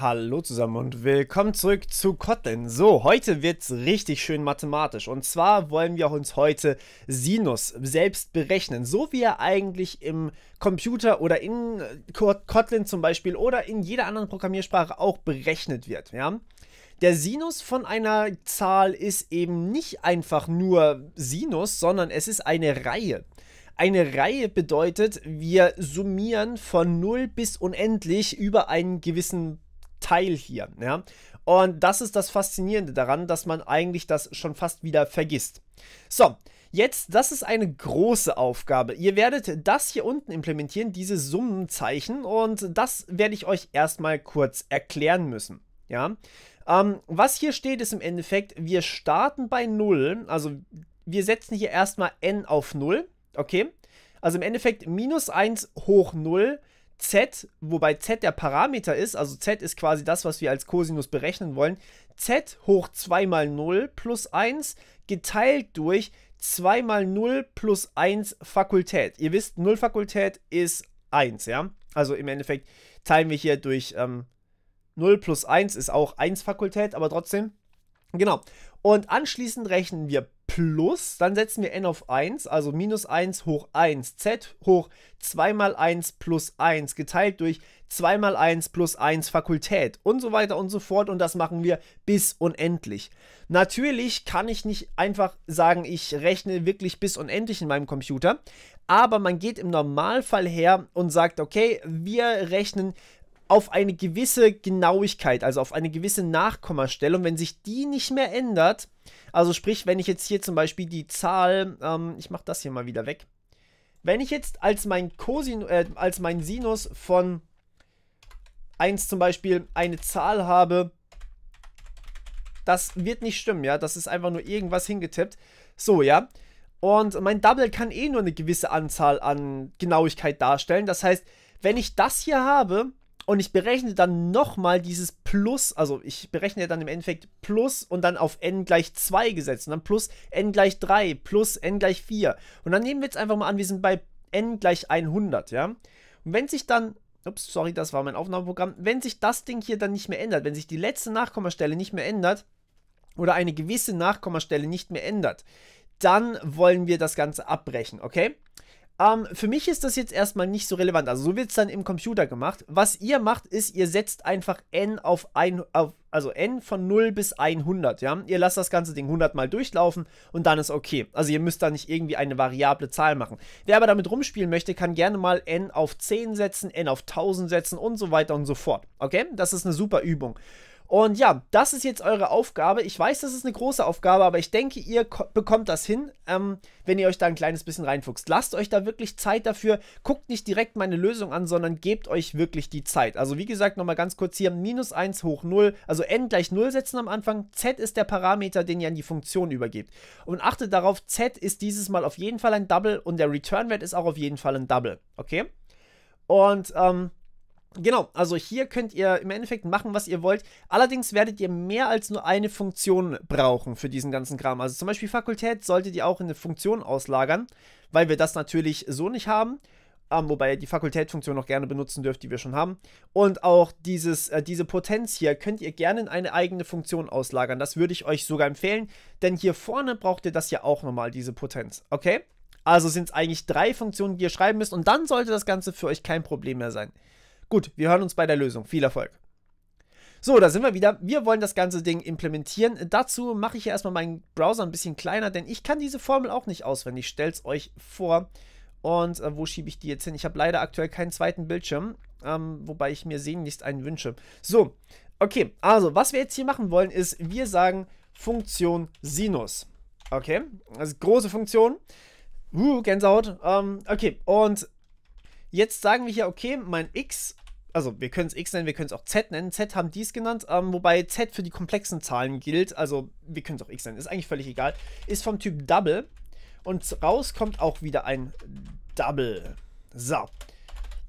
Hallo zusammen und willkommen zurück zu Kotlin. So, heute wird's richtig schön mathematisch und zwar wollen wir uns heute Sinus selbst berechnen, so wie er eigentlich im Computer oder in äh, Kotlin zum Beispiel oder in jeder anderen Programmiersprache auch berechnet wird. Ja? Der Sinus von einer Zahl ist eben nicht einfach nur Sinus, sondern es ist eine Reihe. Eine Reihe bedeutet, wir summieren von 0 bis unendlich über einen gewissen Punkt. Teil hier. Ja? Und das ist das Faszinierende daran, dass man eigentlich das schon fast wieder vergisst. So, Jetzt, das ist eine große Aufgabe. Ihr werdet das hier unten implementieren, diese Summenzeichen, und das werde ich euch erstmal kurz erklären müssen. Ja, ähm, was hier steht, ist im Endeffekt, wir starten bei 0, also wir setzen hier erstmal n auf 0, okay? Also im Endeffekt minus 1 hoch 0 z, wobei z der Parameter ist, also z ist quasi das, was wir als Cosinus berechnen wollen, z hoch 2 mal 0 plus 1 geteilt durch 2 mal 0 plus 1 Fakultät. Ihr wisst, 0 Fakultät ist 1, ja? Also im Endeffekt teilen wir hier durch ähm, 0 plus 1 ist auch 1 Fakultät, aber trotzdem. Genau. Und anschließend rechnen wir plus, dann setzen wir n auf 1, also minus 1 hoch 1, z hoch 2 mal 1 plus 1, geteilt durch 2 mal 1 plus 1 Fakultät und so weiter und so fort und das machen wir bis unendlich. Natürlich kann ich nicht einfach sagen, ich rechne wirklich bis unendlich in meinem Computer, aber man geht im Normalfall her und sagt, okay, wir rechnen auf eine gewisse Genauigkeit, also auf eine gewisse Nachkommastellung, wenn sich die nicht mehr ändert, also sprich, wenn ich jetzt hier zum Beispiel die Zahl, ähm, ich mache das hier mal wieder weg, wenn ich jetzt als mein, Cosin, äh, als mein Sinus von 1 zum Beispiel eine Zahl habe, das wird nicht stimmen, ja, das ist einfach nur irgendwas hingetippt, so, ja, und mein Double kann eh nur eine gewisse Anzahl an Genauigkeit darstellen, das heißt, wenn ich das hier habe, und ich berechne dann nochmal dieses Plus, also ich berechne dann im Endeffekt Plus und dann auf n gleich 2 gesetzt und dann plus n gleich 3 plus n gleich 4. Und dann nehmen wir jetzt einfach mal an, wir sind bei n gleich 100, ja. Und wenn sich dann ups, sorry, das war mein Aufnahmeprogramm. Wenn sich das Ding hier dann nicht mehr ändert, wenn sich die letzte Nachkommastelle nicht mehr ändert oder eine gewisse Nachkommastelle nicht mehr ändert, dann wollen wir das Ganze abbrechen, okay? Ähm, für mich ist das jetzt erstmal nicht so relevant. Also so wird es dann im Computer gemacht. Was ihr macht, ist, ihr setzt einfach n auf, ein, auf, also n von 0 bis 100, ja. Ihr lasst das ganze Ding 100 mal durchlaufen und dann ist okay. Also ihr müsst da nicht irgendwie eine variable Zahl machen. Wer aber damit rumspielen möchte, kann gerne mal n auf 10 setzen, n auf 1000 setzen und so weiter und so fort. Okay, das ist eine super Übung. Und ja, das ist jetzt eure Aufgabe. Ich weiß, das ist eine große Aufgabe, aber ich denke, ihr bekommt das hin, ähm, wenn ihr euch da ein kleines bisschen reinfuchst. Lasst euch da wirklich Zeit dafür. Guckt nicht direkt meine Lösung an, sondern gebt euch wirklich die Zeit. Also wie gesagt, nochmal ganz kurz hier, minus 1 hoch 0, also n gleich 0 setzen am Anfang. z ist der Parameter, den ihr an die Funktion übergebt. Und achtet darauf, z ist dieses Mal auf jeden Fall ein Double und der Return-Wert ist auch auf jeden Fall ein Double. Okay? Und ähm, Genau, also hier könnt ihr im Endeffekt machen, was ihr wollt. Allerdings werdet ihr mehr als nur eine Funktion brauchen für diesen ganzen Kram. Also zum Beispiel Fakultät solltet ihr auch in eine Funktion auslagern, weil wir das natürlich so nicht haben. Ähm, wobei ihr die Fakultätfunktion noch gerne benutzen dürft, die wir schon haben. Und auch dieses, äh, diese Potenz hier könnt ihr gerne in eine eigene Funktion auslagern. Das würde ich euch sogar empfehlen, denn hier vorne braucht ihr das ja auch nochmal, diese Potenz. Okay? Also sind es eigentlich drei Funktionen, die ihr schreiben müsst und dann sollte das Ganze für euch kein Problem mehr sein. Gut, wir hören uns bei der Lösung. Viel Erfolg. So, da sind wir wieder. Wir wollen das ganze Ding implementieren. Dazu mache ich hier erstmal meinen Browser ein bisschen kleiner, denn ich kann diese Formel auch nicht auswendig. es euch vor. Und äh, wo schiebe ich die jetzt hin? Ich habe leider aktuell keinen zweiten Bildschirm, ähm, wobei ich mir sehnlichst einen wünsche. So, okay, also was wir jetzt hier machen wollen, ist, wir sagen Funktion Sinus. Okay, also große Funktion. Uh, Gänsehaut. Ähm, okay, und Jetzt sagen wir hier, okay, mein x, also wir können es x nennen, wir können es auch z nennen. z haben dies genannt, ähm, wobei z für die komplexen Zahlen gilt, also wir können es auch x nennen, ist eigentlich völlig egal. Ist vom Typ Double und raus kommt auch wieder ein Double. So.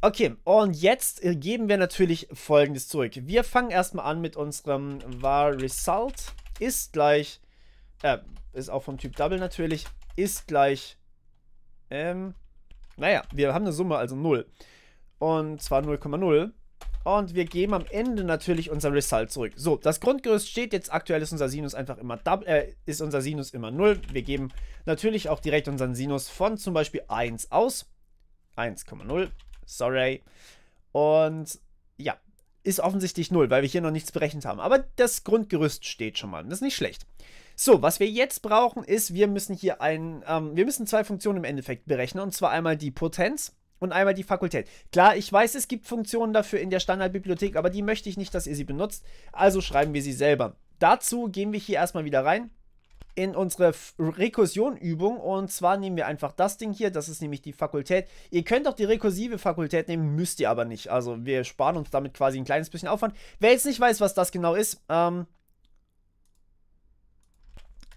Okay, und jetzt geben wir natürlich folgendes zurück. Wir fangen erstmal an mit unserem var result ist gleich, äh, ist auch vom Typ Double natürlich, ist gleich, ähm, naja, wir haben eine Summe, also 0. Und zwar 0,0. Und wir geben am Ende natürlich unser Result zurück. So, das Grundgerüst steht jetzt. Aktuell ist unser Sinus einfach immer äh, ist unser Sinus immer 0. Wir geben natürlich auch direkt unseren Sinus von zum Beispiel 1 aus. 1,0. Sorry. Und ja, ist offensichtlich 0, weil wir hier noch nichts berechnet haben. Aber das Grundgerüst steht schon mal. Das ist nicht schlecht. So, was wir jetzt brauchen ist, wir müssen hier ein, ähm, wir müssen zwei Funktionen im Endeffekt berechnen. Und zwar einmal die Potenz und einmal die Fakultät. Klar, ich weiß, es gibt Funktionen dafür in der Standardbibliothek, aber die möchte ich nicht, dass ihr sie benutzt. Also schreiben wir sie selber. Dazu gehen wir hier erstmal wieder rein in unsere Rekursion-Übung und zwar nehmen wir einfach das Ding hier, das ist nämlich die Fakultät. Ihr könnt auch die rekursive Fakultät nehmen, müsst ihr aber nicht. Also wir sparen uns damit quasi ein kleines bisschen Aufwand. Wer jetzt nicht weiß, was das genau ist, ähm,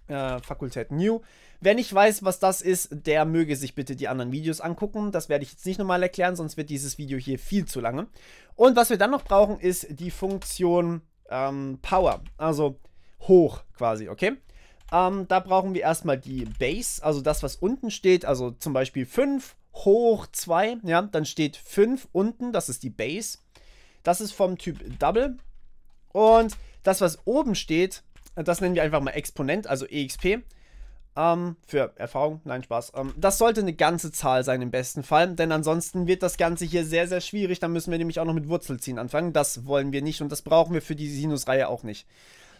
äh, Fakultät New. Wer nicht weiß, was das ist, der möge sich bitte die anderen Videos angucken. Das werde ich jetzt nicht nochmal erklären, sonst wird dieses Video hier viel zu lange. Und was wir dann noch brauchen, ist die Funktion ähm, Power, also hoch quasi, okay? Ähm, da brauchen wir erstmal die Base, also das, was unten steht, also zum Beispiel 5 hoch 2, ja, dann steht 5 unten, das ist die Base. Das ist vom Typ Double. Und das, was oben steht, das nennen wir einfach mal Exponent, also EXP. Ähm, für Erfahrung, nein, Spaß. Ähm, das sollte eine ganze Zahl sein im besten Fall, denn ansonsten wird das Ganze hier sehr, sehr schwierig. Dann müssen wir nämlich auch noch mit Wurzel ziehen anfangen. Das wollen wir nicht und das brauchen wir für die Sinusreihe auch nicht.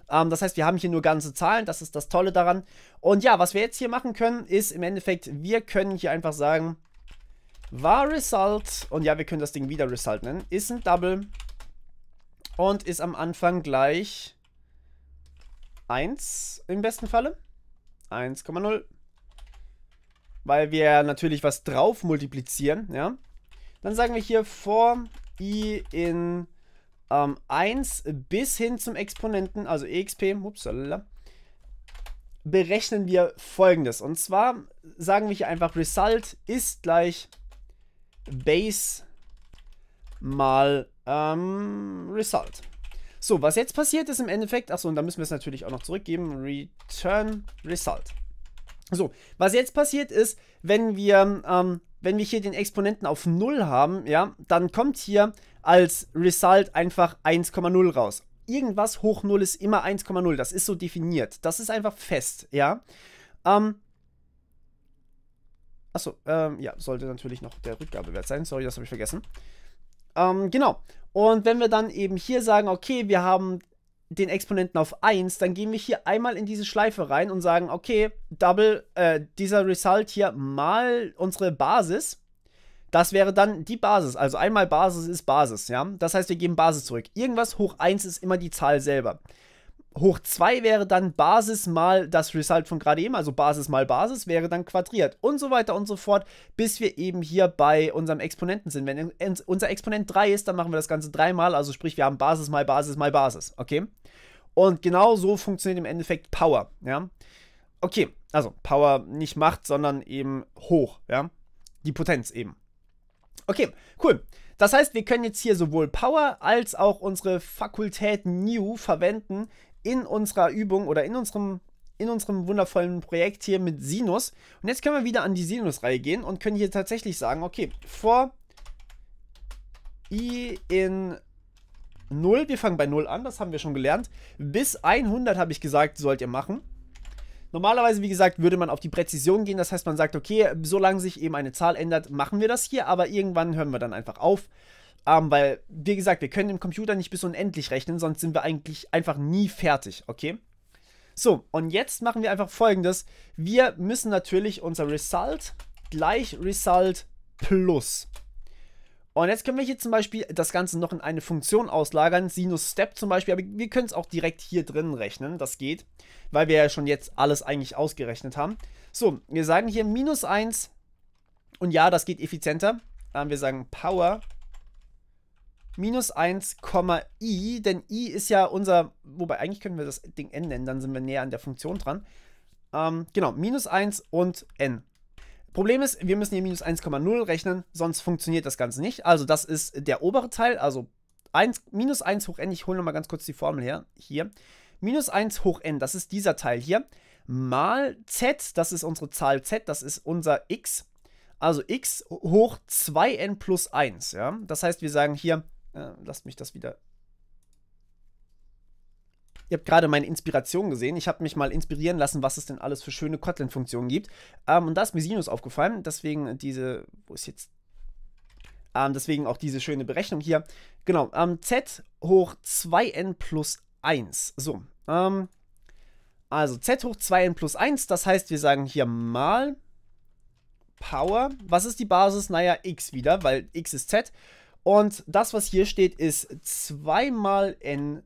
Ähm, das heißt, wir haben hier nur ganze Zahlen, das ist das Tolle daran. Und ja, was wir jetzt hier machen können, ist im Endeffekt, wir können hier einfach sagen, war Result, und ja, wir können das Ding wieder Result nennen, ist ein Double und ist am Anfang gleich 1 im besten Falle. 1,0. Weil wir natürlich was drauf multiplizieren, ja. Dann sagen wir hier vor i in ähm, 1 bis hin zum Exponenten, also exp, upsalala, berechnen wir folgendes. Und zwar sagen wir hier einfach result ist gleich base mal ähm, result. So, was jetzt passiert ist im Endeffekt, achso, und da müssen wir es natürlich auch noch zurückgeben, Return Result. So, was jetzt passiert ist, wenn wir, ähm, wenn wir hier den Exponenten auf 0 haben, ja, dann kommt hier als Result einfach 1,0 raus. Irgendwas hoch 0 ist immer 1,0, das ist so definiert. Das ist einfach fest, ja. Ähm, achso, ähm, ja, sollte natürlich noch der Rückgabewert sein, sorry, das habe ich vergessen. Ähm, genau. Und wenn wir dann eben hier sagen, okay, wir haben den Exponenten auf 1, dann gehen wir hier einmal in diese Schleife rein und sagen, okay, Double, äh, dieser Result hier mal unsere Basis. Das wäre dann die Basis. Also einmal Basis ist Basis, ja. Das heißt, wir geben Basis zurück. Irgendwas hoch 1 ist immer die Zahl selber hoch 2 wäre dann Basis mal das Result von gerade eben, also Basis mal Basis wäre dann quadriert und so weiter und so fort, bis wir eben hier bei unserem Exponenten sind. Wenn unser Exponent 3 ist, dann machen wir das Ganze dreimal, also sprich, wir haben Basis mal Basis mal Basis, okay? Und genau so funktioniert im Endeffekt Power, ja? Okay, also Power nicht Macht, sondern eben hoch, ja? Die Potenz eben. Okay, cool. Das heißt, wir können jetzt hier sowohl Power als auch unsere Fakultät New verwenden in unserer Übung oder in unserem, in unserem wundervollen Projekt hier mit Sinus. Und jetzt können wir wieder an die Sinusreihe gehen und können hier tatsächlich sagen, okay, vor i in 0, wir fangen bei 0 an, das haben wir schon gelernt, bis 100 habe ich gesagt, sollt ihr machen. Normalerweise, wie gesagt, würde man auf die Präzision gehen. Das heißt, man sagt, okay, solange sich eben eine Zahl ändert, machen wir das hier, aber irgendwann hören wir dann einfach auf. Ähm, weil, wie gesagt, wir können im Computer nicht bis unendlich rechnen, sonst sind wir eigentlich einfach nie fertig, okay? So, und jetzt machen wir einfach folgendes. Wir müssen natürlich unser Result gleich Result plus. Und jetzt können wir hier zum Beispiel das Ganze noch in eine Funktion auslagern, Sinus Step zum Beispiel, aber wir können es auch direkt hier drin rechnen, das geht, weil wir ja schon jetzt alles eigentlich ausgerechnet haben. So, wir sagen hier minus 1 und ja, das geht effizienter. Ähm, wir sagen Power minus 1, i, denn i ist ja unser, wobei eigentlich können wir das Ding n nennen, dann sind wir näher an der Funktion dran. Ähm, genau, minus 1 und n. Problem ist, wir müssen hier minus 1,0 rechnen, sonst funktioniert das Ganze nicht. Also das ist der obere Teil, also 1, minus 1 hoch n, ich hole nochmal ganz kurz die Formel her, hier. Minus 1 hoch n, das ist dieser Teil hier, mal z, das ist unsere Zahl z, das ist unser x. Also x hoch 2n plus 1, ja. Das heißt, wir sagen hier äh, lasst mich das wieder. Ihr habt gerade meine Inspiration gesehen. Ich habe mich mal inspirieren lassen, was es denn alles für schöne Kotlin-Funktionen gibt. Ähm, und da ist mir Sinus aufgefallen. Deswegen diese. Wo ist jetzt ähm, deswegen auch diese schöne Berechnung hier. Genau, ähm, z hoch 2n plus 1. So, ähm, also z hoch 2n plus 1, das heißt, wir sagen hier mal Power. Was ist die Basis? Naja, x wieder, weil x ist z. Und das, was hier steht, ist 2 mal n,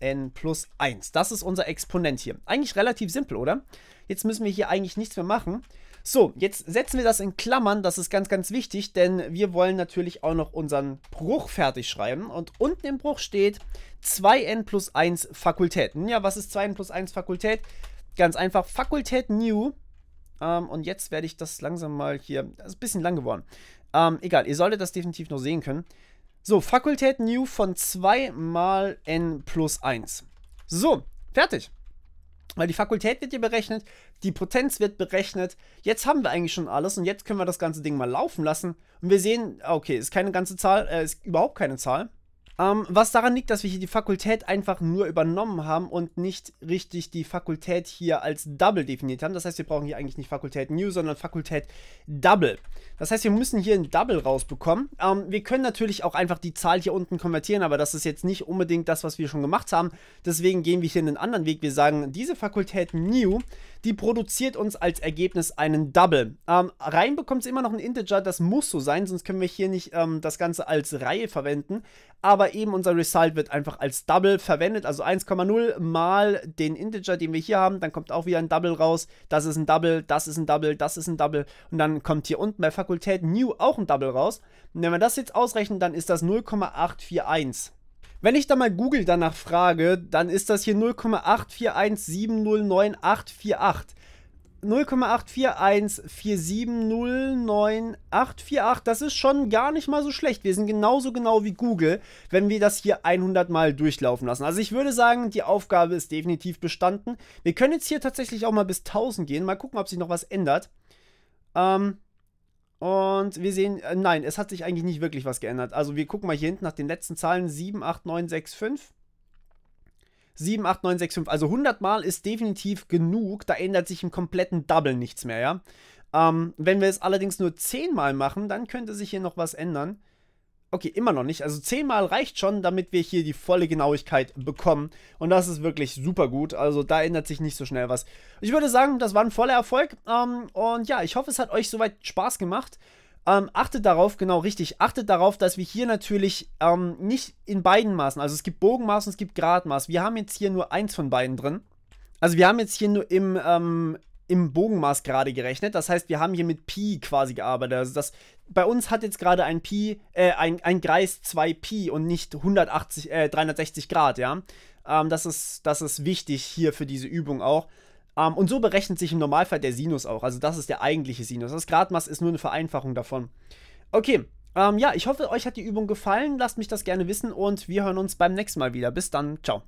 n plus 1. Das ist unser Exponent hier. Eigentlich relativ simpel, oder? Jetzt müssen wir hier eigentlich nichts mehr machen. So, jetzt setzen wir das in Klammern, das ist ganz, ganz wichtig, denn wir wollen natürlich auch noch unseren Bruch fertig schreiben. Und unten im Bruch steht 2n plus 1 Fakultät. Ja, was ist 2n plus 1 Fakultät? Ganz einfach, Fakultät New. Ähm, und jetzt werde ich das langsam mal hier, das ist ein bisschen lang geworden. Ähm, egal, ihr solltet das definitiv noch sehen können. So, Fakultät New von 2 mal n plus 1. So, fertig. Weil die Fakultät wird hier berechnet, die Potenz wird berechnet. Jetzt haben wir eigentlich schon alles und jetzt können wir das ganze Ding mal laufen lassen. Und wir sehen, okay, ist keine ganze Zahl, äh, ist überhaupt keine Zahl. Ähm, was daran liegt, dass wir hier die Fakultät einfach nur übernommen haben und nicht richtig die Fakultät hier als Double definiert haben. Das heißt, wir brauchen hier eigentlich nicht Fakultät New, sondern Fakultät Double. Das heißt, wir müssen hier ein Double rausbekommen. Ähm, wir können natürlich auch einfach die Zahl hier unten konvertieren, aber das ist jetzt nicht unbedingt das, was wir schon gemacht haben. Deswegen gehen wir hier einen anderen Weg. Wir sagen, diese Fakultät New die produziert uns als Ergebnis einen Double. Ähm, rein bekommt es immer noch ein Integer, das muss so sein, sonst können wir hier nicht ähm, das Ganze als Reihe verwenden. Aber eben unser Result wird einfach als Double verwendet, also 1,0 mal den Integer, den wir hier haben. Dann kommt auch wieder ein Double raus. Das ist ein Double, das ist ein Double, das ist ein Double. Und dann kommt hier unten bei Fakultät New auch ein Double raus. Und wenn wir das jetzt ausrechnen, dann ist das 0,841. Wenn ich da mal Google danach frage, dann ist das hier 0,841709848. 0,84147094848, das ist schon gar nicht mal so schlecht. Wir sind genauso genau wie Google, wenn wir das hier 100 Mal durchlaufen lassen. Also ich würde sagen, die Aufgabe ist definitiv bestanden. Wir können jetzt hier tatsächlich auch mal bis 1000 gehen. Mal gucken, ob sich noch was ändert. Ähm, und wir sehen, äh, nein, es hat sich eigentlich nicht wirklich was geändert. Also wir gucken mal hier hinten nach den letzten Zahlen. 7, 8, 9, 6, 5. 7, 8, 9, 6, 5. Also 100 Mal ist definitiv genug. Da ändert sich im kompletten Double nichts mehr, ja. Ähm, wenn wir es allerdings nur 10 Mal machen, dann könnte sich hier noch was ändern. Okay, immer noch nicht. Also zehnmal reicht schon, damit wir hier die volle Genauigkeit bekommen. Und das ist wirklich super gut. Also da ändert sich nicht so schnell was. Ich würde sagen, das war ein voller Erfolg. Ähm, und ja, ich hoffe, es hat euch soweit Spaß gemacht. Ähm, achtet darauf, genau richtig, achtet darauf, dass wir hier natürlich ähm, nicht in beiden Maßen, also es gibt Bogenmaß und es gibt Gradmaß. Wir haben jetzt hier nur eins von beiden drin. Also wir haben jetzt hier nur im, ähm, im Bogenmaß gerade gerechnet. Das heißt, wir haben hier mit Pi quasi gearbeitet. Also das, bei uns hat jetzt gerade ein Pi, äh, ein, ein Kreis 2 Pi und nicht 180, äh, 360 Grad, ja. Ähm, das, ist, das ist wichtig hier für diese Übung auch. Ähm, und so berechnet sich im Normalfall der Sinus auch. Also das ist der eigentliche Sinus. Das Gradmaß ist nur eine Vereinfachung davon. Okay, ähm, ja, ich hoffe, euch hat die Übung gefallen. Lasst mich das gerne wissen und wir hören uns beim nächsten Mal wieder. Bis dann, ciao.